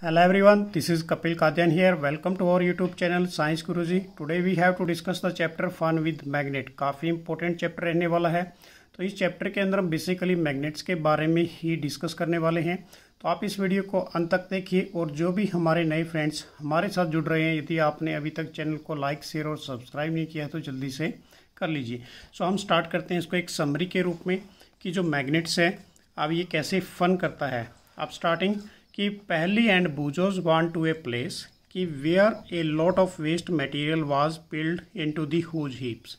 Hello everyone, this is Kapil Kadyan here. Welcome to our YouTube channel Science Guruji. Today we have to discuss the chapter Fun with Magnet. काफ़ी important chapter रहने वाला है तो इस chapter के अंदर हम बेसिकली मैग्नेट्स के बारे में ही डिस्कस करने वाले हैं तो आप इस वीडियो को अंत तक देखिए और जो भी हमारे नए फ्रेंड्स हमारे साथ जुड़ रहे हैं यदि आपने अभी तक चैनल को लाइक शेयर और सब्सक्राइब नहीं किया है तो जल्दी से कर लीजिए सो हम स्टार्ट करते हैं इसको एक समरी के रूप में कि जो मैग्नेट्स है अब ये कैसे फन करता है अब स्टार्टिंग कि Paheli and Boojho gone to a place कि where a lot of waste material was piled into the huge heaps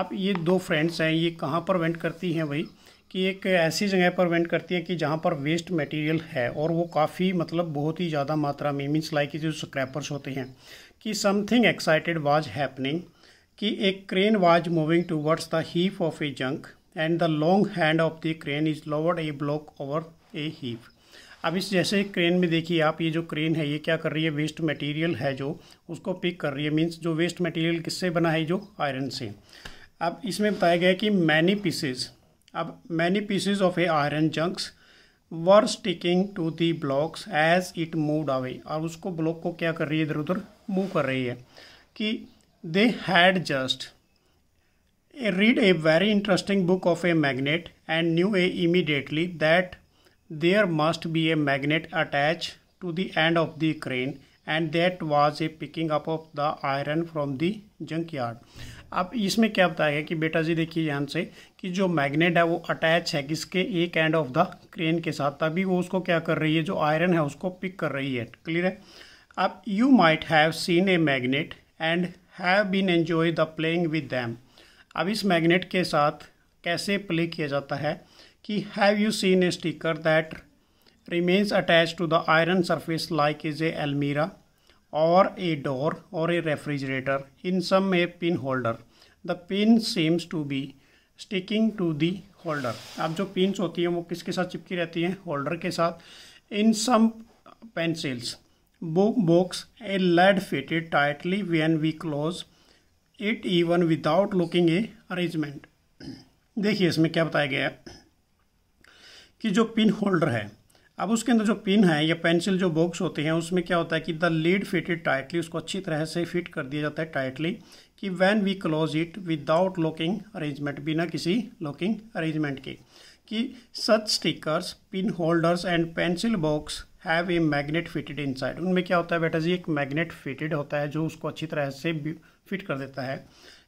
आप ये दो फ्रेंड्स हैं ये कहाँ पर वेंट करती हैं भाई कि एक ऐसी जगह पर वेंट करती है कि जहाँ पर वेस्ट मटेरियल है और वो काफ़ी मतलब बहुत ही ज़्यादा मात्रा में मीन्स लाइक जो स्क्रैपर्स होते हैं कि समथिंग एक्साइटेड वाज हैपनिंग कि एक crane was moving towards the heap of a junk and the long hand of the crane is lowered a block over a heap अब इस जैसे क्रेन में देखिए आप ये जो क्रेन है ये क्या कर रही है वेस्ट मटेरियल है जो उसको पिक कर रही है मीन्स जो वेस्ट मटेरियल किससे बना है जो आयरन से अब इसमें बताया गया कि मैनी पीसेज अब many pieces of a iron junks were sticking to the blocks as it move away और उसको ब्लॉक को क्या कर रही है इधर उधर मूव कर रही है कि they had just read a very interesting book of a magnet and knew a immediately that There must be a magnet attached to the end of the crane and that was a picking up of the iron from the junkyard yard अब इसमें क्या बताया गया कि बेटा जी देखिए ध्यान से कि जो मैग्नेट है वो अटैच है किसके एक एंड ऑफ द क्रेन के साथ तभी वो उसको क्या कर रही है जो आयरन है उसको पिक कर रही है क्लियर है अब you might have seen a magnet and have been enjoy the playing with them अब इस मैग्नेट के साथ कैसे प्ले किया जाता है कि have you seen a sticker that remains attach to the iron surface like is a almirah और ए डोर और a refrigerator in some a pin holder the pin seems to be sticking to the holder अब जो pin होती हैं वो किसके साथ चिपकी रहती हैं होल्डर के साथ in some pencils book box a lid fitted tightly when we close it even without looking a arrangement देखिए इसमें क्या बताया गया है कि जो पिन होल्डर है अब उसके अंदर जो पिन है या पेंसिल जो बॉक्स होते हैं उसमें क्या होता है कि द लीड फिटेड टाइटली उसको अच्छी तरह से फिट कर दिया जाता है टाइटली कि when we close it without locking arrangement बिना किसी लॉकिंग अरेंजमेंट के कि such stickers pin holders and pencil box have a magnet fitted in उनमें क्या होता है बेटा जी एक मैग्नेट फिटेड होता है जो उसको अच्छी तरह से फिट कर देता है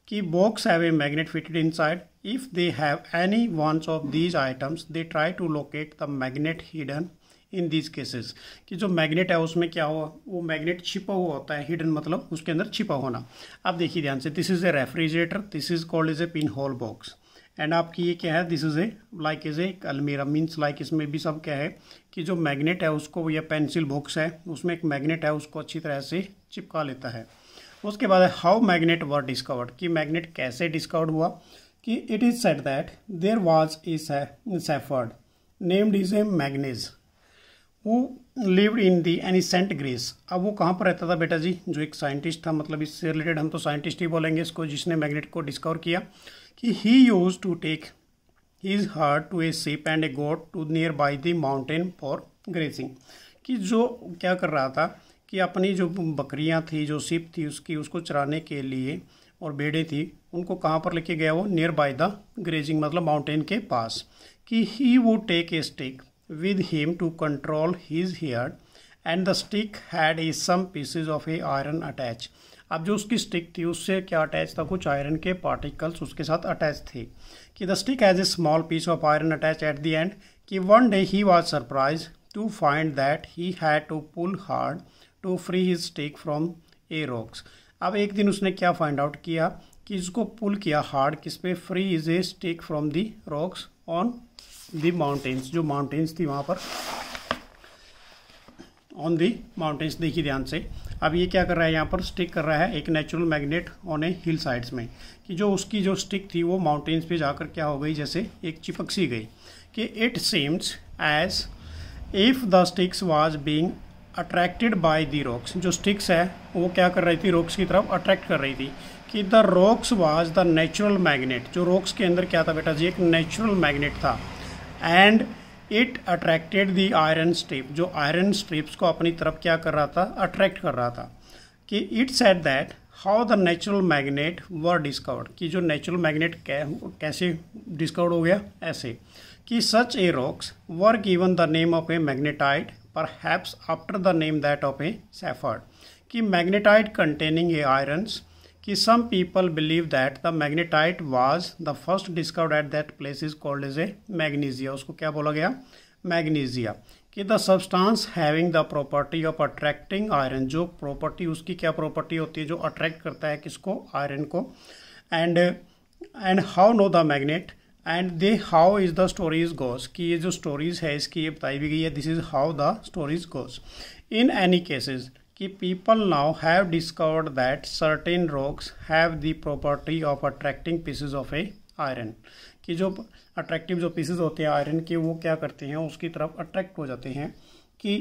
कि box have a magnet fitted inside if they have any ones of these items they try to locate the magnet hidden in these cases कि जो मैग्नेट है उसमें क्या हुआ वो मैग्नेट छिपा हुआ होता है हिडन मतलब उसके अंदर छिपा होना आप देखिए ध्यान से this is a refrigerator this is called is a pin hole box and आपकी ये क्या है this is a like is a almirah means like इसमें भी सब क्या है कि जो मैग्नेट है उसको या पेंसिल बॉक्स है उसमें एक मैग्नेट है उसको अच्छी तरह से चिपका लेता है उसके बाद है हाउ मैग्नेट वर डिस्कवर्ड कि मैग्नेट कैसे डिस्कवर्ड हुआ कि it is said that there was a shepherd named is a Magnes वो lived in the ancient Greece अब वो कहाँ पर रहता था बेटा जी जो एक साइंटिस्ट था मतलब इससे रिलेटेड हम तो साइंटिस्ट ही बोलेंगे इसको जिसने मैग्नेट को डिस्कवर किया कि he use to take his herd to a sheep and a goat to near by the mountain for grazing कि जो क्या कर रहा था कि अपनी जो बकरियां थी जो सिप थी उसकी उसको चराने के लिए और बेड़े थी उनको कहाँ पर लेके गया वो नियर बाय द ग्रेजिंग मतलब माउंटेन के पास कि ही वो take a stick with him to control his hair and the stick had a some pieces of a iron attach अब जो उसकी स्टिक थी उससे क्या अटैच था कुछ आयरन के पार्टिकल्स उसके साथ अटैच थे कि the stick has a small piece of iron attach at the end कि one day he was surprise to find that he had to pull hard to free his stick from a rocks अब एक दिन उसने क्या find out किया कि इसको पुल किया हार्ड किस पे free his a stick from the rocks on the mountains जो माउंटेन्स थी वहाँ पर ऑन दी माउंटेन्स देखिए ध्यान से अब ये क्या कर रहा है यहाँ पर स्टिक कर रहा है एक natural magnet on a hill sides में कि जो उसकी जो स्टिक थी वो माउंटेन्स पे जाकर क्या हो गई जैसे एक चिपक सी गई कि it seems as if the sticks was being attracted by the rocks जो स्टिक्स है वो क्या कर रही थी रॉक्स की तरफ अट्रैक्ट कर रही थी कि the rocks was the natural magnet जो रॉक्स के अंदर क्या था बेटा जी एक नेचुरल मैग्नेट था and it attracted the iron strip जो आयरन स्ट्रिप्स को अपनी तरफ क्या कर रहा था अट्रैक्ट कर रहा था कि it said that how the natural magnet were discovered कि जो नेचुरल मैग्नेट कैसे डिस्कवर्ड हो गया ऐसे कि such a rocks were given the name of a magnetite perhaps after the name that of a shepherd कि magnetite containing a irons कि some people believe that the magnetite was the first discovered at that place is called is a Magnesia उसको क्या बोला गया Magnesia कि the substance having the property of attracting iron जो property उसकी क्या property होती है जो अट्रैक्ट करता है किसको आयरन को and and how know the magnet and they how is the stories goes कि ये जो स्टोरीज है इसकी ये बताई भी गई है this is how the stories goes in any cases कि people now have discovered that certain rocks have the property of attracting pieces of a iron कि जो अट्रैक्टिव जो पीसेज होते हैं आयरन के वो क्या करते हैं उसकी तरफ अट्रैक्ट हो जाते हैं कि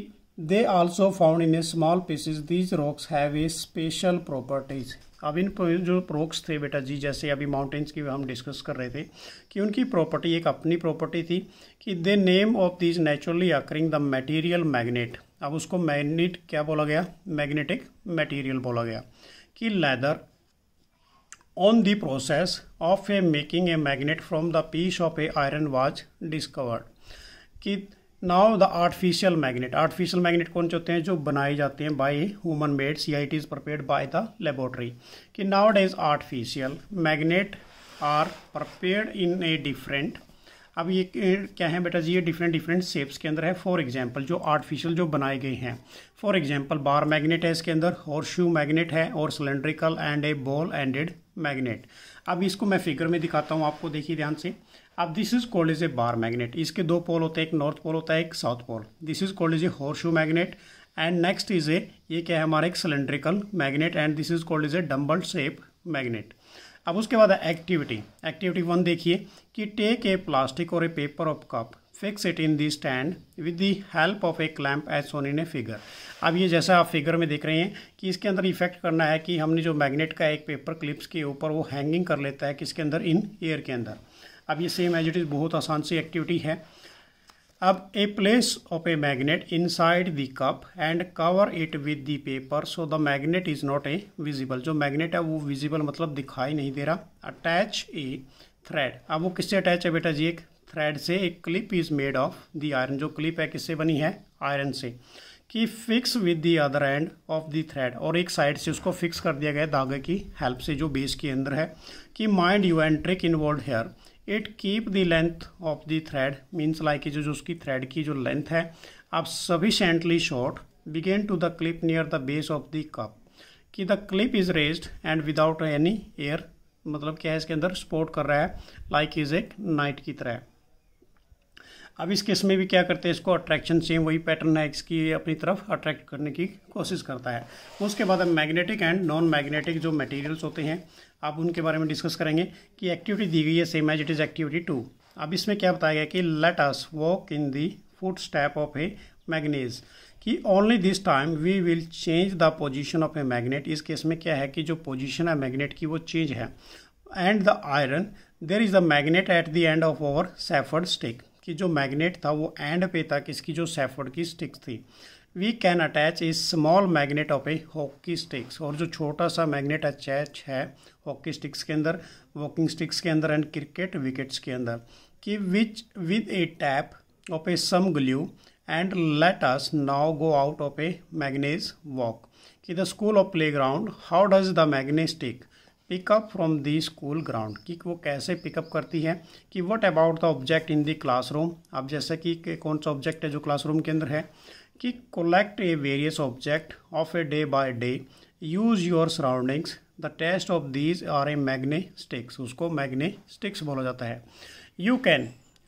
they also found in a small pieces these rocks have a special properties अब इन जो प्रोक्स थे बेटा जी जैसे अभी माउंटेन्स की हम डिस्कस कर रहे थे कि उनकी प्रॉपर्टी एक अपनी प्रॉपर्टी थी कि the name of these naturally occurring the material magnet अब उसको मैग्नेट क्या बोला गया मैग्नेटिक मटेरियल बोला गया कि later on the process of a making a magnet from the piece of a iron was discovered कि now the artificial magnet artificial magnet कौन से होते हैं जो बनाए जाते हैं बाय ह्यूमन मेड सी आई टीज प्रपेयर बाय द लेबोरेटरी कि now is artificial magnet are prepare in a different अब ये क्या है बेटा जी ये डिफरेंट डिफरेंट शेप्स के अंदर है फॉर एग्जाम्पल जो आर्टिफिशियल जो बनाए गए हैं फॉर एग्जाम्पल बार मैग्नेट है इसके अंदर और शू मैग्नेट है और cylindrical and a ball ended magnet अब इसको मैं फिगर में दिखाता हूँ आपको देखिए ध्यान से अब this is called is a bar magnet इसके दो पोल होते हैं एक नॉर्थ पोल होता है एक south pole this is called is a horseshoe magnet and next is a ये क्या है हमारा एक cylindrical magnet and this is called is a dumbbell shape magnet अब उसके बाद एक्टिविटी एक्टिविटी वन देखिए कि टेक ए प्लास्टिक और a paper of cup fix it in the stand with the help of a clamp as shown in a figure अब ये जैसा आप फिगर में देख रहे हैं कि इसके अंदर इफेक्ट करना है कि हमने जो मैग्नेट का एक पेपर क्लिप्स के ऊपर वो हैंगिंग कर लेता है किसके अंदर इन एयर के अंदर अब ये सेम एज इट इज़ बहुत आसान सी एक्टिविटी है अब a place of a magnet side the cup and cover it with the paper so the magnet is not a visible जो मैग्नेट है वो विजिबल मतलब दिखाई नहीं दे रहा अटैच ए थ्रेड अब वो किससे अटैच है बेटा जी एक थ्रेड से एक clip is made of the iron जो क्लिप है किससे बनी है आयरन से कि fix with the other end of the thread और एक साइड से उसको फिक्स कर दिया गया धागे की हेल्प से जो बेस के अंदर है कि mind you and trick involve here it keep the length of the thread means like जो उसकी थ्रेड की जो लेंथ है अब sufficiently short begin to the clip near the base of the cup कि the clip is raise and without any air मतलब क्या है इसके अंदर सपोर्ट कर रहा है लाइक इज एक नाइट की तरह अब इस केस में भी क्या करते हैं इसको अट्रैक्शन सेम वही पैटर्न है इसकी अपनी तरफ अट्रैक्ट करने की कोशिश करता है उसके बाद अब मैग्नेटिक एंड नॉन मैग्नेटिक जो मटेरियल्स होते हैं आप उनके बारे में डिस्कस करेंगे कि एक्टिविटी दी गई है same as it is activity two अब इसमें क्या बताया गया कि let us walk in the foot step of a Magnes कि only this time we will change the position of a magnet इस केस में क्या है कि जो पोजिशन है मैग्नेट की वो चेंज है and the iron there is the magnet at the end of our shepherd stick कि जो मैग्नेट था वो एंड पे था किसकी जो सेफर्ड की स्टिक्स थी we can attach a small magnet of a hockey sticks और जो छोटा सा मैग्नेट अटैच है हॉकी स्टिक्स के अंदर वॉकिंग स्टिक्स के अंदर एंड क्रिकेट विकेट्स के अंदर कि which with a tape of a some glue and let us now go out of a magnet walk कि the school of playground how does the stick pick up from the school ground कि वो कैसे pick up करती है कि what about the object in the classroom अब जैसे कि कौन सा ऑब्जेक्ट है जो क्लासरूम के अंदर है कि collect a various object of a day by day use your surroundings the test of these are a magnetic उसको मैग्ने स्टिक्स बोला जाता है you can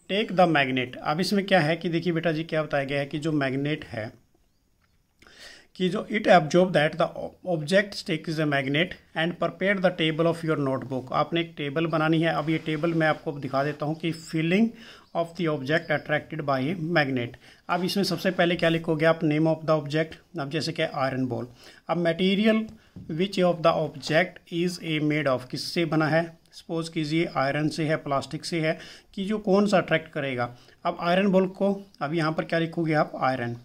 take the magnet अब इसमें क्या है कि देखिए बेटा जी क्या बताया गया है कि जो मैग्नेट है कि जो it absorb that the object stick is a magnet and prepare the table of your notebook आपने एक टेबल बनानी है अब ये टेबल मैं आपको दिखा देता हूँ कि feeling of the object attracted by a magnet अब इसमें सबसे पहले क्या लिखोगे आप नेम ऑफ द ऑब्जेक्ट अब जैसे क्या आयरन बॉल अब material which of the object is a made of किससे बना है सपोज कीजिए आयरन से है प्लास्टिक से है कि जो कौन सा अट्रैक्ट करेगा अब आयरन बॉल को अब यहाँ पर क्या लिखोगे आप आयरन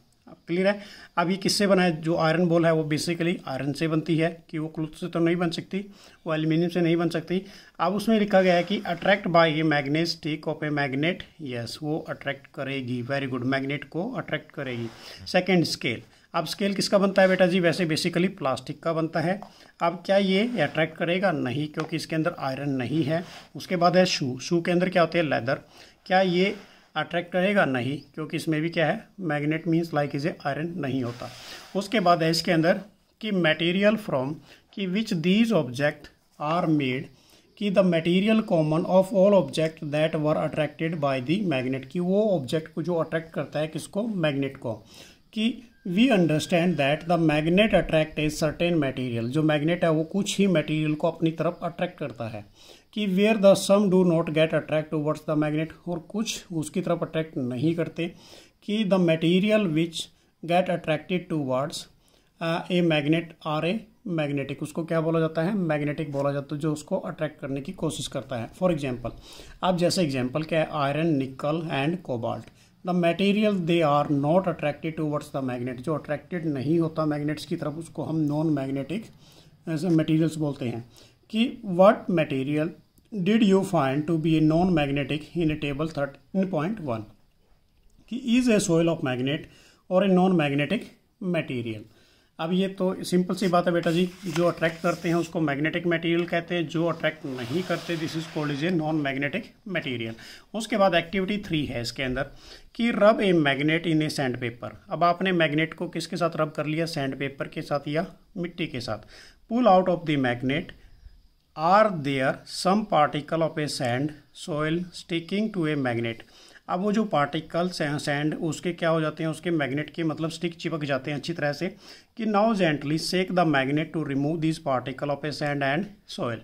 क्लियर है अब ये किससे बना है जो आयरन बॉल है वो बेसिकली आयरन से बनती है कि वो क्लूथ से तो नहीं बन सकती वो एल्यूमिनियम से नहीं बन सकती अब उसमें लिखा गया है कि अट्रैक्ट बाय ये stick of a magnet yes वो अट्रैक्ट करेगी वेरी गुड मैग्नेट को अट्रैक्ट करेगी सेकेंड स्केल अब स्केल किसका बनता है बेटा जी वैसे बेसिकली प्लास्टिक का बनता है अब क्या ये अट्रैक्ट करेगा नहीं क्योंकि इसके अंदर आयरन नहीं है उसके बाद है शू शू के अंदर क्या होते हैं लेदर क्या ये अट्रैक्ट करेगा नहीं क्योंकि इसमें भी क्या है magnet means like is a iron नहीं होता उसके बाद है इसके अंदर कि मटेरियल फ्रॉम कि which these object are made कि the material common of all object that were attracted by the magnet कि वो ऑब्जेक्ट को जो अट्रैक्ट करता है किसको मैग्नेट को कि we understand that the magnet attract a certain material जो मैग्नेट है वो कुछ ही मटेरियल को अपनी तरफ अट्रैक्ट करता है कि where the some do not get attract towards the magnet और कुछ उसकी तरफ अट्रैक्ट नहीं करते कि the material which get attracted towards a magnet are a magnetic उसको क्या बोला जाता है मैग्नेटिक बोला जाता है जो उसको अट्रैक्ट करने की कोशिश करता है फॉर एग्जाम्पल अब जैसे एग्जाम्पल क्या है iron nickel and cobalt the material they are not attracted towards the magnet जो अट्रैक्टेड नहीं होता मैग्नेट्स की तरफ उसको हम नॉन मैग्नेटिक मटीरियल्स बोलते हैं कि what material did you find to be non magnetic in table in point one कि is a soil of magnet और ए नॉन मैग्नेटिक मटीरियल अब ये तो सिंपल सी बात है बेटा जी जो अट्रैक्ट करते हैं उसको मैग्नेटिक मटेरियल कहते हैं जो अट्रैक्ट नहीं करते this is called is a non magnetic material उसके बाद एक्टिविटी थ्री है इसके अंदर कि rub a magnet in a sand paper अब आपने मैग्नेट को किसके साथ रब कर लिया सैंड पेपर के साथ या मिट्टी के साथ pull out of the magnet are there some particle of a sand soil sticking to a magnet अब वो जो पार्टिकल्स हैं सैंड उसके क्या हो जाते हैं उसके मैग्नेट के मतलब स्टिक चिपक जाते हैं अच्छी तरह से कि now gently shake the magnet to remove this particle of a sand and soil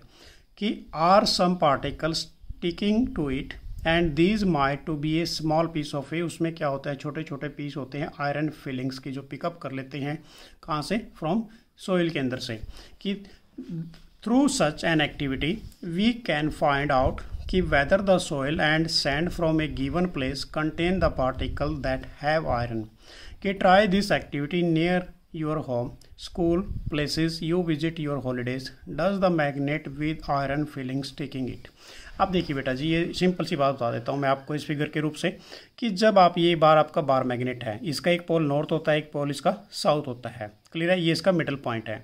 कि are some particle sticking to it and these might to be a small piece of a उसमें क्या होता है छोटे छोटे पीस होते हैं iron filings की जो पिकअप कर लेते हैं कहाँ से फ्रॉम सोयल के अंदर से कि Through such an activity, we can find out whether the soil and sand from a given place contain the particle that have iron. Okay, try this activity near your home, school, places you visit your holidays. Does the magnet with iron filling sticking it? अब देखिए बेटा जी ये simple सी बात बता देता हूँ मैं आपको इस फिगर के रूप से कि जब आप ये बार आपका बार मैग्नेट है इसका एक पोल नॉर्थ होता है एक पोल इसका साउथ होता है क्लियर है ये इसका मिडल पॉइंट है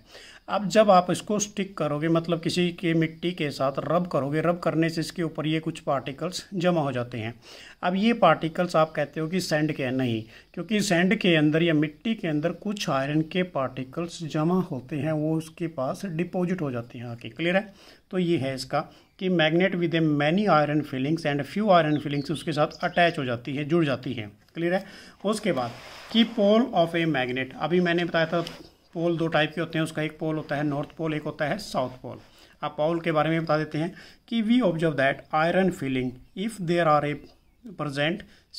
अब जब आप इसको स्टिक करोगे मतलब किसी के मिट्टी के साथ रब करोगे रब करने से इसके ऊपर ये कुछ पार्टिकल्स जमा हो जाते हैं अब ये पार्टिकल्स आप कहते हो कि सैंड के नहीं क्योंकि सैंड के अंदर या मिट्टी के अंदर कुछ आयरन के पार्टिकल्स जमा होते हैं वो उसके पास डिपॉजिट हो जाते हैं आके क्लियर है तो ये है इसका कि magnet with a many iron filings and few iron filings उसके साथ अटैच हो जाती है जुड़ जाती है क्लियर है उसके बाद कि पोल ऑफ ए मैग्नेट अभी मैंने बताया था पोल दो टाइप के होते हैं उसका एक पोल होता है नॉर्थ पोल एक होता है साउथ पोल आप पोल के बारे में बता देते हैं कि we observe that iron filing if there are a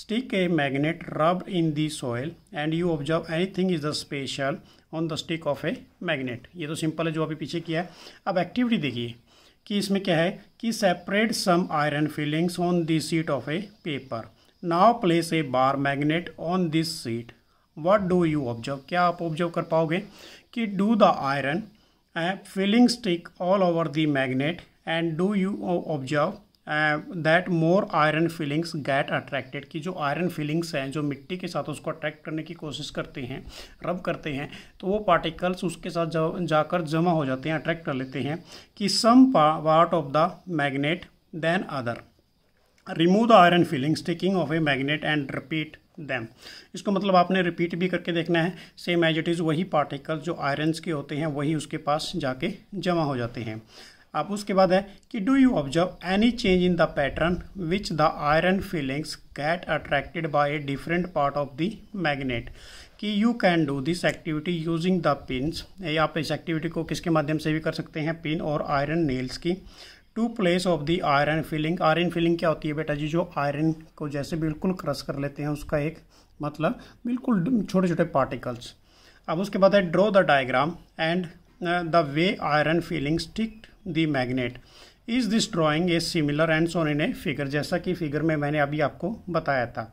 stick a a rub in the soil and you observe anything is the special on the stick of a magnet ये तो सिंपल है जो अभी पीछे किया है अब activity देखिए कि इसमें क्या है कि separate some iron filings on this sheet of a paper now place a bar magnet on this sheet what do you observe क्या आप ऑब्जर्व कर पाओगे कि do the iron and filing stick all over the magnet and do you observe that more iron filings get attracted कि जो iron feelings हैं जो मिट्टी के साथ उसको अट्रैक्ट करने की कोशिश करते हैं रब करते हैं तो वो पार्टिकल्स उसके साथ जा, जाकर जमा हो जाते हैं अट्रैक्ट कर लेते हैं कि some part of the magnet than other remove the iron filings taking off a magnet and repeat them इसको मतलब आपने रिपीट भी करके देखना है सेम एज इट इज़ वही पार्टिकल जो आयरन्स के होते हैं वही उसके पास जाके जमा हो जाते हैं अब उसके बाद है कि do you observe any change in the pattern which the iron filings get attracted by a different part of the magnet कि you can do this activity using the pins ये आप इस एक्टिविटी को किसके माध्यम से भी कर सकते हैं पिन और आयरन नेल्स की to place of the iron filing iron filing क्या होती है बेटा जी जो आयरन को जैसे बिल्कुल क्रश कर लेते हैं उसका एक मतलब बिल्कुल छोटे छोटे पार्टिकल्स अब उसके बाद है draw the diagram and the way iron filing sticked the magnet is this drawing is similar and shown in a figure जैसा कि फिगर में मैंने अभी आपको बताया था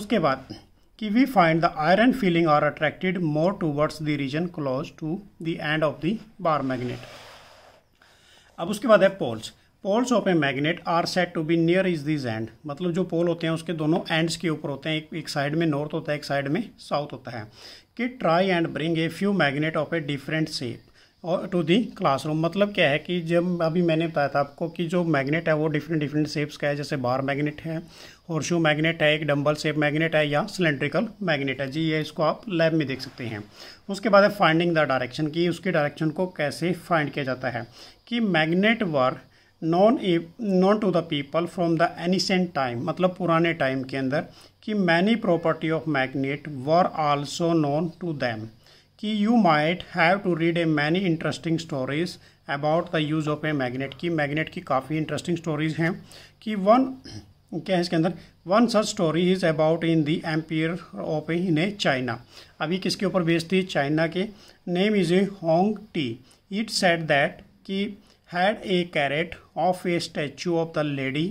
उसके बाद कि we find the iron filing are attracted more towards the region close to the end of the bar magnet अब उसके बाद है poles poles of a magnet are set to be near is this end मतलब जो पोल होते हैं उसके दोनों एंड्स के ऊपर होते हैं एक एक साइड में नॉर्थ होता है एक साइड में साउथ होता है कि try and bring a few magnet of a different shape और टू दी क्लासरूम मतलब क्या है कि जब अभी मैंने बताया था आपको कि जो मैग्नेट है वो डिफरेंट डिफरेंट शेप्स का है जैसे बार मैग्नेट है हॉर्शू मैग्नेट है एक डम्बल शेप मैग्नेट है या सिलेंड्रिकल मैग्नेट है जी ये इसको आप लैब में देख सकते हैं उसके बाद है फाइंडिंग द डायरेक्शन की उसके डायरेक्शन को कैसे फाइंड किया जाता है कि magnet were known known to the people from the ancient time मतलब पुराने टाइम के अंदर कि many property of magnet were also known to them कि you might have to read a many interesting stories about the use of a magnet की magnet की काफ़ी interesting stories हैं कि वन क्या है इसके अंदर one such story is about in the emperor of in a China अभी किसके ऊपर बेस्ड थी चाइना के name is a Hoang Ti it said that कि had a chariot of a statue of the lady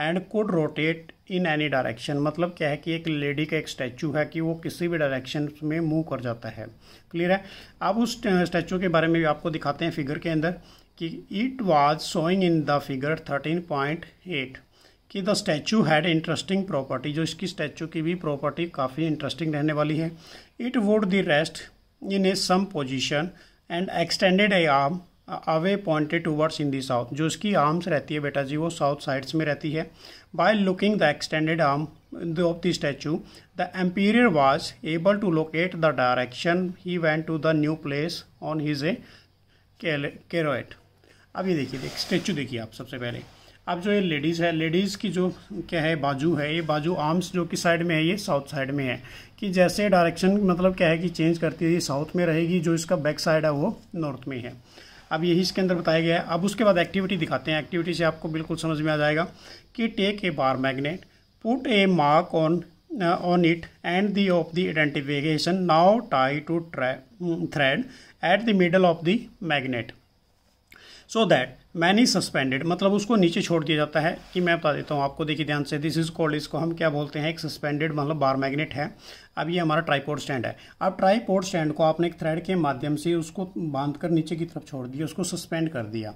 and could rotate in any direction मतलब क्या है कि एक लेडी का एक स्टैचू है कि वो किसी भी डायरेक्शन में मूव कर जाता है क्लियर है अब उस स्टैचू के बारे में भी आपको दिखाते हैं फिगर के अंदर कि it was showing in the figure thirteen point eight कि the statue had interesting property जो इसकी स्टैचू की भी प्रॉपर्टी काफ़ी इंटरेस्टिंग रहने वाली है it would the rest in a some position and extended a arm away pointed towards in the south जो इसकी आर्म्स रहती है बेटा जी वो साउथ साइड्स में रहती है By looking the extended arm of the statue, the emperor was able to locate the direction he went to the new place on his eh, carriage अब ये देखिए देख स्टेचू देखिए आप सबसे पहले अब जो ये लेडीज़ है लेडीज़ की जो क्या है बाजू है ये बाजू आर्म्स जो कि साइड में है ये साउथ साइड में है कि जैसे डायरेक्शन मतलब क्या है कि चेंज करती है ये साउथ में रहेगी जो इसका बैक साइड है वो नॉर्थ में है अब यही इसके अंदर बताया गया है अब उसके बाद एक्टिविटी दिखाते हैं एक्टिविटी से आपको बिल्कुल समझ में आ जाएगा take a bar magnet, put a mark on uh, on it and the of the identification now tie to mm, thread at the middle of the magnet. So that many suspended मतलब उसको नीचे छोड़ दिया जाता है कि मैं बता देता हूँ आपको देखिए ध्यान से दिस इज कॉल्ड इसको हम क्या बोलते हैं एक सस्पेंडेड मतलब बार मैग्नेट है अब ये हमारा ट्राईपोर्ट स्टैंड है अब ट्राईपोर्ट स्टैंड को आपने एक थ्रेड के माध्यम से उसको बांध कर नीचे की तरफ छोड़ दिया उसको सस्पेंड कर दिया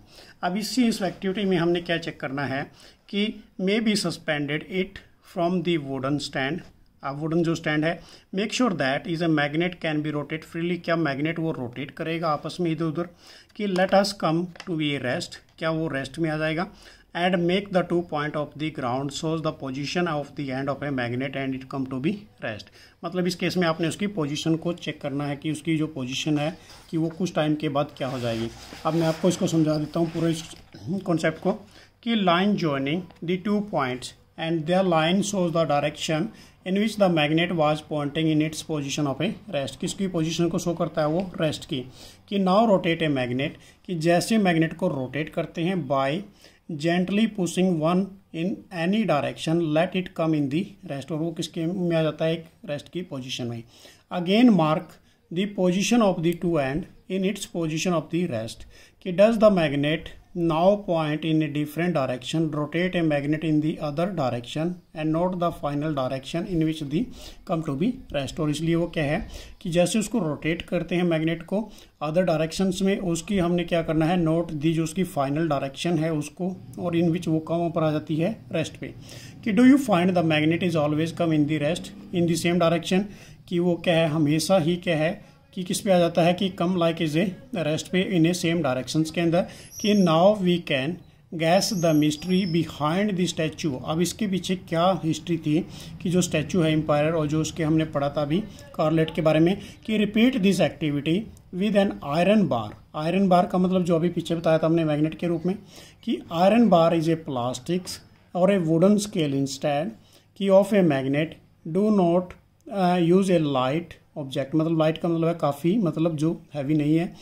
अब इसी इस एक्टिविटी में हमने क्या चेक करना है कि may be suspended it from the wooden stand आप वुडन जो स्टैंड है make sure that is a magnet can be rotate freely क्या मैग्नेट वो रोटेट करेगा आपस में इधर उधर कि let us come to be rest क्या वो रेस्ट में आ जाएगा and make the two point of the ground shows the position of the end of a magnet and it come to be rest मतलब इस केस में आपने उसकी पोजिशन को चेक करना है कि उसकी जो पोजिशन है कि वो कुछ टाइम के बाद क्या हो जाएगी अब मैं आपको इसको समझा देता हूँ पूरे इस कॉन्सेप्ट को कि line joining the two points and their line shows the direction in which the magnet was pointing in its position of a rest किसकी पोजिशन को शो करता है वो रेस्ट की कि नाउ रोटेट ए मैग्नेट कि जैसे मैग्नेट को रोटेट करते हैं by gently pushing one in any direction let it come in the rest और वो किसके में आ जाता है एक रेस्ट की पोजिशन में again mark the position of the two end in its position of the rest कि does the magnet Now point in a different direction rotate a magnet in the other direction and note the final direction in which the come to be rest और इसलिए वो क्या है कि जैसे उसको rotate करते हैं मैगनेट को अदर डायरेक्शन में उसकी हमने क्या करना है नोट दी जो उसकी फाइनल डायरेक्शन है उसको और इन विच वो कम पर आ जाती है रेस्ट पे कि do you find the magnet is always come in the rest in the same direction कि वो क्या है हमेशा ही क्या है कि किस पे आ जाता है कि come like is a rest पे इन ए सेम डायरेक्शन के अंदर कि now we can guess the mystery behind the statue अब इसके पीछे क्या हिस्ट्री थी कि जो स्टैचू है एम्पायर और जो उसके हमने पढ़ा था अभी कार्लेट के बारे में कि repeat this activity with an iron bar iron bar का मतलब जो अभी पीछे बताया था हमने मैग्नेट के रूप में कि iron bar is a plastics और ए वुडन स्केल इंस्टैंड की of a magnet do not use a light object मतलब लाइट का मतलब है काफ़ी मतलब जो हैवी नहीं है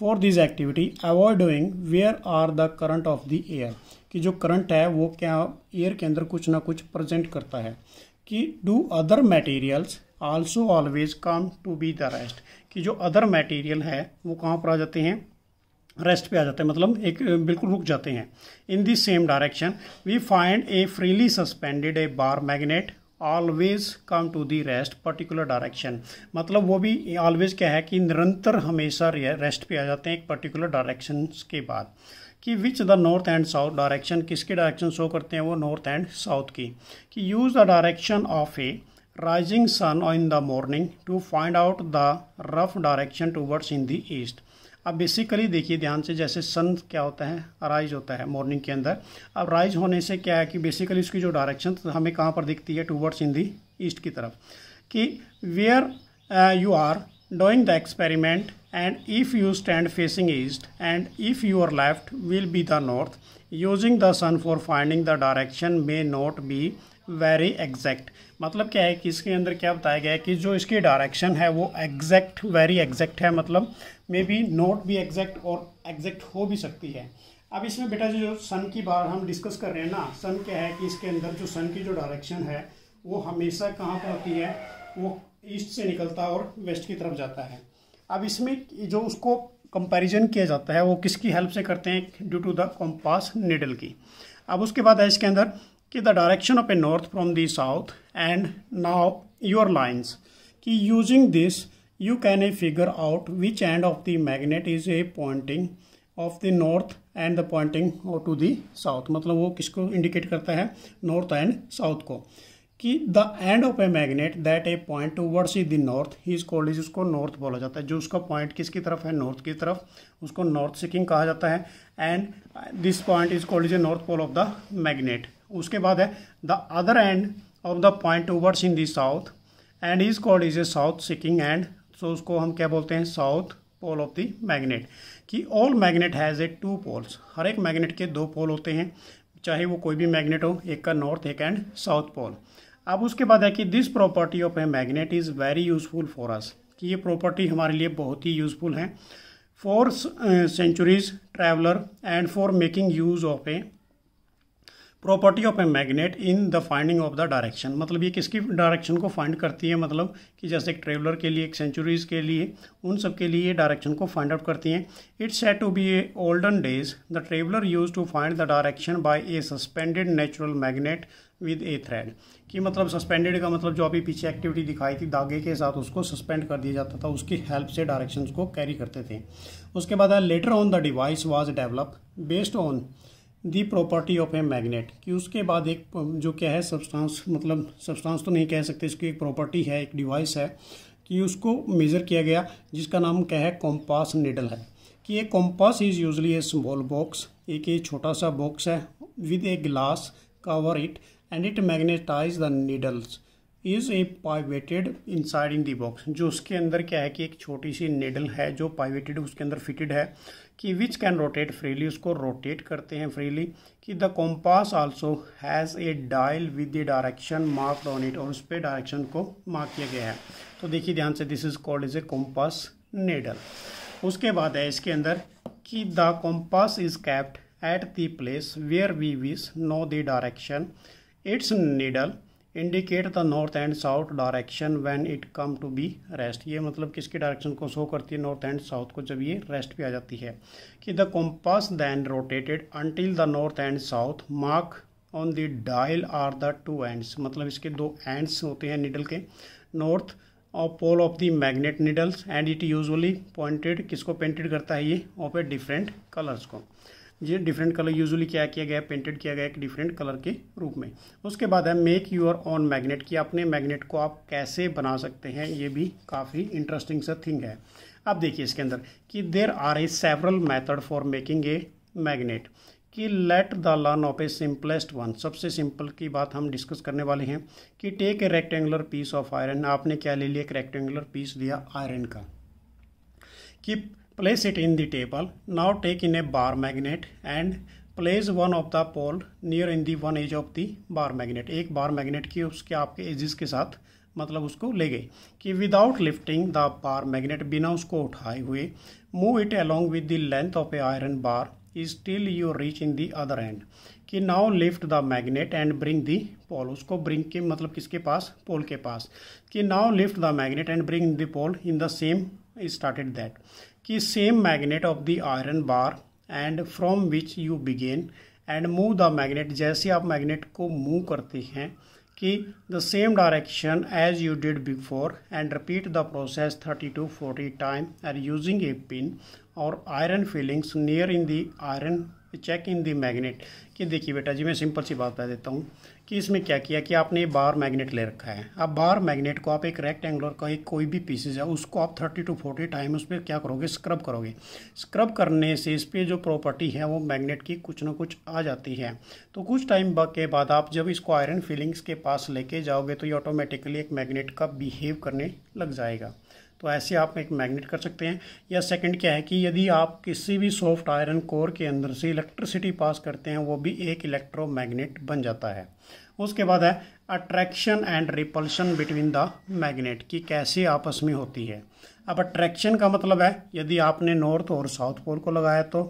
for this activity avoid doing where are the current of the air कि जो करंट है वो क्या एयर के अंदर कुछ ना कुछ प्रजेंट करता है कि do other materials also always come to be the rest कि जो अदर मटेरियल है वो कहाँ पर आ जाते हैं रेस्ट पे आ जाते हैं मतलब एक बिल्कुल रुक जाते हैं in this same direction we find a freely suspended a bar magnet always come to the rest particular direction मतलब वो भी ऑलवेज क्या है कि निरंतर हमेशा रेस्ट पे आ जाते हैं एक पर्टिकुलर डायरेक्शन के बाद कि which the north and south direction किसके डायरेक्शन शो करते हैं वो नॉर्थ एंड साउथ की कि use the direction of a rising sun in the morning to find out the rough direction towards in the east अब basically देखिए ध्यान से जैसे सन क्या होता है राइज होता है मॉर्निंग के अंदर अब राइज होने से क्या है कि बेसिकली उसकी जो डायरेक्शन तो हमें कहाँ पर दिखती है टूवर्ड्स इन दी ईस्ट की तरफ कि where you are doing the experiment and if you stand facing east and if you are left will be the north using the sun for finding the direction may not be very exact मतलब क्या है कि इसके अंदर क्या बताया गया है कि जो इसकी डायरेक्शन है वो एग्जैक्ट वेरी एग्जैक्ट है मतलब मे बी नॉट भी एग्जैक्ट और एग्जैक्ट हो भी सकती है अब इसमें बेटा जो सन की बार हम डिस्कस कर रहे हैं ना सन क्या है कि इसके अंदर जो सन की जो डायरेक्शन है वो हमेशा कहाँ पर होती है वो ईस्ट से निकलता है और वेस्ट की तरफ जाता है अब इसमें जो उसको कंपैरिजन किया जाता है वो किसकी हेल्प से करते हैं due to the compass needle की अब उसके बाद है इसके अंदर कि the direction of a north from the south and now your lines कि using this you can can figure out which end of the magnet is a pointing of the north and the pointing to the south मतलब वो किसको indicate करता है north and south को कि the end of a magnet that a point towards is the north ही is called is उसको north बोला जाता है जो उसका पॉइंट किसकी तरफ है नॉर्थ की तरफ उसको नॉर्थ सिकिंग कहा जाता है and this point is called is a north pole of the magnet उसके बाद है the other end of the point towards in the south and is called is a south seeking end so उसको हम क्या बोलते हैं south pole of the magnet कि all magnet has a two poles हर एक magnet के दो पोल होते हैं चाहे वो कोई भी मैग्नेट हो एक का नॉर्थ एक एंड साउथ पोल अब उसके बाद है कि this property of a magnet is very useful for us कि ये प्रॉपर्टी हमारे लिए बहुत ही यूजफुल है for centuries traveller and for making use of a property of a magnet in the finding of the direction मतलब ये किसकी डायरेक्शन को फाइंड करती है मतलब कि जैसे एक ट्रेवलर के लिए एक सेंचुरीज के लिए उन सब के लिए डायरेक्शन को फाइंड आउट करती हैं it's said to be a olden days the traveller use to find the direction by a suspended natural magnet with a thread कि मतलब सस्पेंडेड का मतलब जो अभी पीछे एक्टिविटी दिखाई थी धागे के साथ उसको सस्पेंड कर दिया जाता था उसकी हेल्प से डायरेक्शंस को कैरी करते थे उसके बाद later on the device was develop based on the property of a magnet कि उसके बाद एक जो क्या है सब्सटेंस मतलब सब्सटेंस तो नहीं कह सकते इसकी एक प्रॉपर्टी है एक डिवाइस है कि उसको मेज़र किया गया जिसका नाम क्या है कॉम्पास निडल है कि ये compass is usually a small box एक ये छोटा सा बॉक्स है with a glass it and it magnetize the the is a pivoted inside in the box जो उसके अंदर क्या है कि एक छोटी सी नेडल है जो पाइवेटेड उसके अंदर फिटेड है कि विच कैन रोटेट फ्रीली उसको रोटेट करते हैं फ्रीली कि the compass also has a dial with the direction mark on it और उस पर डायरेक्शन को मार्क किया गया है तो देखिए ध्यान से this is called is a compass needle उसके बाद है इसके अंदर कि the compass is kept at the place where we wish know the direction its needle indicate the north and south direction when it come to be rest ये मतलब किसकी direction को शो करती है नॉर्थ एंड साउथ को जब ये rest पे आ जाती है कि the compass then rotated until the north and south mark on the dial are the two ends मतलब इसके दो एंड्स होते हैं निडल के नॉर्थ और pole of the magnet needles and it usually pointed किसको पेंटेड करता है ये ऑफ ए डिफरेंट कलर्स को ये डिफरेंट कलर यूजुअली क्या किया गया पेंटेड किया गया एक डिफरेंट कलर के रूप में उसके बाद है मेक यूर ऑन मैग्नेट कि अपने मैग्नेट को आप कैसे बना सकते हैं ये भी काफ़ी इंटरेस्टिंग सा थिंग है अब देखिए इसके अंदर कि there are a several method for making a magnet कि let the learn of a simplest one सबसे सिंपल की बात हम डिस्कस करने वाले हैं कि take a rectangular piece of iron आपने क्या ले लिया एक रेक्टेंगुलर पीस दिया आयरन का कि Place it in the table. Now take in a bar magnet and place one of the pole near in the one edge of the bar magnet. एक bar magnet ki उसके आपके edges के साथ मतलब उसको ले गई कि without lifting the bar magnet बिना उसको उठाए हुए move it along with the length of a iron bar is still you reach in the other end कि now lift the magnet and bring the pole उसको bring के मतलब किसके पास पोल के पास कि now lift the magnet and bring the pole in the same started that कि same magnet of the iron bar and from which you begin and move the magnet जैसे आप मैग्नेट को मूव करते हैं कि the same direction as you did before and repeat the process thirty to forty time or using a pin और iron filings near in the iron check in the magnet कि देखिए बेटा जी मैं simple सी बात कह देता हूँ कि इसमें क्या किया कि आपने बार मैग्नेट ले रखा है अब बार मैग्नेट को आप एक रेक्टेंगुलर का एक कोई भी पीसेज है उसको आप थर्टी टू फोर्टी टाइम उस पर क्या करोगे स्क्रब करोगे स्क्रब करने से इस पर जो प्रॉपर्टी है वो मैग्नेट की कुछ ना कुछ आ जाती है तो कुछ टाइम के बाद आप जब इसको आयरन फीलिंग्स के पास लेके जाओगे तो ये ऑटोमेटिकली एक मैग्नेट का बिहेव करने लग जाएगा तो ऐसे आप एक मैग्नेट कर सकते हैं या सेकंड क्या है कि यदि आप किसी भी सॉफ्ट आयरन कोर के अंदर से इलेक्ट्रिसिटी पास करते हैं वो भी एक इलेक्ट्रोमैग्नेट बन जाता है उसके बाद है attraction and repulsion between the magnet कि कैसे आपस में होती है अब अट्रैक्शन का मतलब है यदि आपने नॉर्थ और साउथ पोल को लगाया तो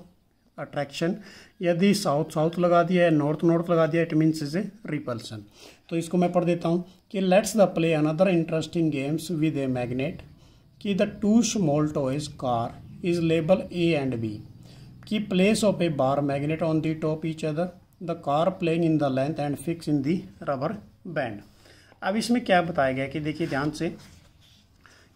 अट्रैक्शन यदि साउथ साउथ लगा दिया है नॉर्थ नॉर्थ लगा दिया it means is a repulsion तो इसको मैं पढ़ देता हूँ कि let's the play another interesting games with a magnet कि the two small toys car is label A and B कि place of a bar magnet on the top each other the car playing in the length and fix in the rubber band अब इसमें क्या बताया गया कि देखिए ध्यान से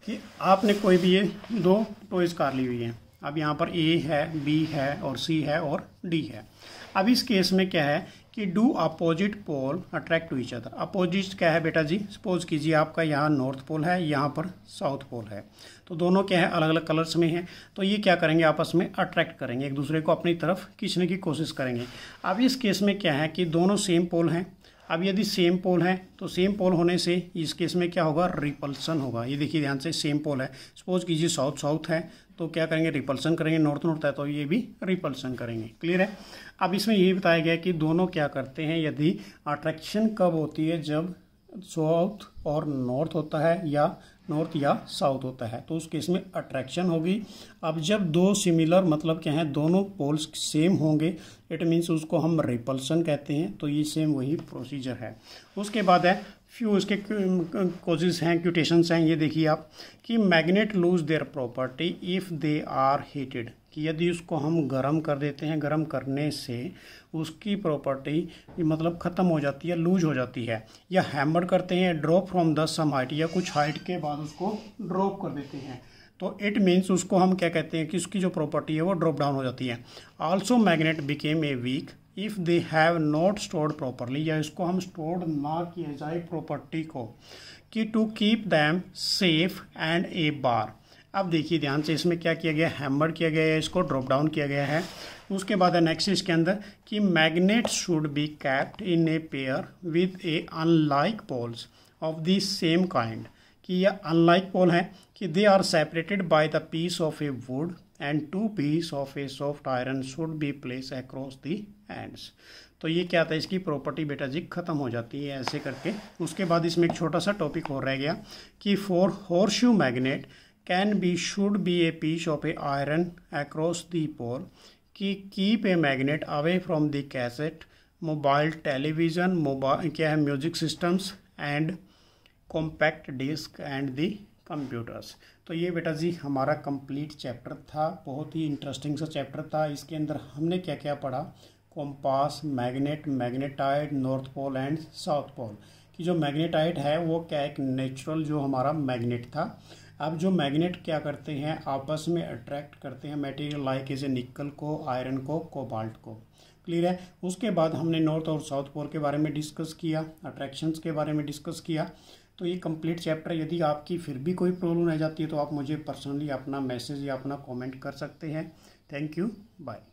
कि आपने कोई भी ये दो टॉयज कार ली हुई है अब यहाँ पर ए है बी है और सी है और डी है अब इस केस में क्या है कि do opposite pole attract to each other opposite क्या है बेटा जी सपोज कीजिए आपका यहाँ नॉर्थ पोल है यहाँ पर साउथ पोल है तो दोनों क्या है अलग अलग कलर्स में हैं तो ये क्या करेंगे आपस में अट्रैक्ट करेंगे एक दूसरे को अपनी तरफ खींचने की कोशिश करेंगे अब इस केस में क्या है कि दोनों सेम पोल हैं अब यदि सेम पोल है तो सेम पोल होने से इस केस में क्या होगा रिपल्सन होगा ये देखिए ध्यान से सेम पोल है सपोज कीजिए साउथ साउथ है तो क्या करेंगे रिपल्सन करेंगे नॉर्थ नॉर्थ है तो ये भी रिपल्सन करेंगे क्लियर है अब इसमें ये बताया गया कि दोनों क्या करते हैं यदि अट्रैक्शन कब होती है जब साउथ और नॉर्थ होता है या नॉर्थ या साउथ होता है तो उस केस में अट्रैक्शन होगी अब जब दो सिमिलर मतलब क्या है दोनों पोल्स सेम होंगे इट मीन्स उसको हम रिपल्सन कहते हैं तो ये सेम वही प्रोसीजर है उसके बाद है फ्यू उसके कॉजेज हैं क्यूटेशंस हैं ये देखिए आप कि magnet lose their property if they are heated कि यदि उसको हम गर्म कर देते हैं गर्म करने से उसकी प्रॉपर्टी मतलब ख़त्म हो जाती है लूज हो जाती है या हैमर करते हैं drop from the some height या कुछ हाइट के बाद उसको ड्रॉप कर देते हैं तो इट मीन्स उसको हम क्या कहते हैं कि उसकी जो प्रॉपर्टी है वो ड्रॉप डाउन हो जाती है also magnet became a weak if they have not stored properly या इसको हम स्टोर्ड ना किए जाए प्रॉपर्टी को कि to keep them safe and a bar अब देखिए ध्यान से इसमें क्या किया गया हैमर किया गया है इसको ड्रॉप डाउन किया गया है उसके बाद है नेक्स्ट इसके अंदर कि magnet should be kept in a pair with a unlike poles of the same kind कि यह अनलाइक पोल है कि they are separated by the piece of a wood and two piece of a soft iron should be placed across the ends तो ये क्या था इसकी property बेटा जी ख़त्म हो जाती है ऐसे करके उसके बाद इसमें एक छोटा सा टॉपिक हो रह गया कि for horseshoe magnet can be should be a piece of a iron across the pole कि keep a magnet away from the cassette mobile television mobile क्या है music systems and compact disc and the computers तो ये बेटा जी हमारा complete chapter था बहुत ही interesting सा चैप्टर था इसके अंदर हमने क्या क्या पढ़ा compass magnet magnetite north pole and south pole कि जो मैग्नेटाइड है वो क्या एक नेचुरल जो हमारा मैग्नेट था अब जो मैग्नेट क्या करते हैं आपस में अट्रैक्ट करते हैं मटेरियल लाइक इसे निकल को आयरन को कोबाल्ट को क्लियर है उसके बाद हमने नॉर्थ और साउथ पोल के बारे में डिस्कस किया अट्रैक्शंस के बारे में डिस्कस किया तो ये कंप्लीट चैप्टर यदि आपकी फिर भी कोई प्रॉब्लम रह जाती है तो आप मुझे पर्सनली अपना मैसेज या अपना कमेंट कर सकते हैं थैंक यू बाय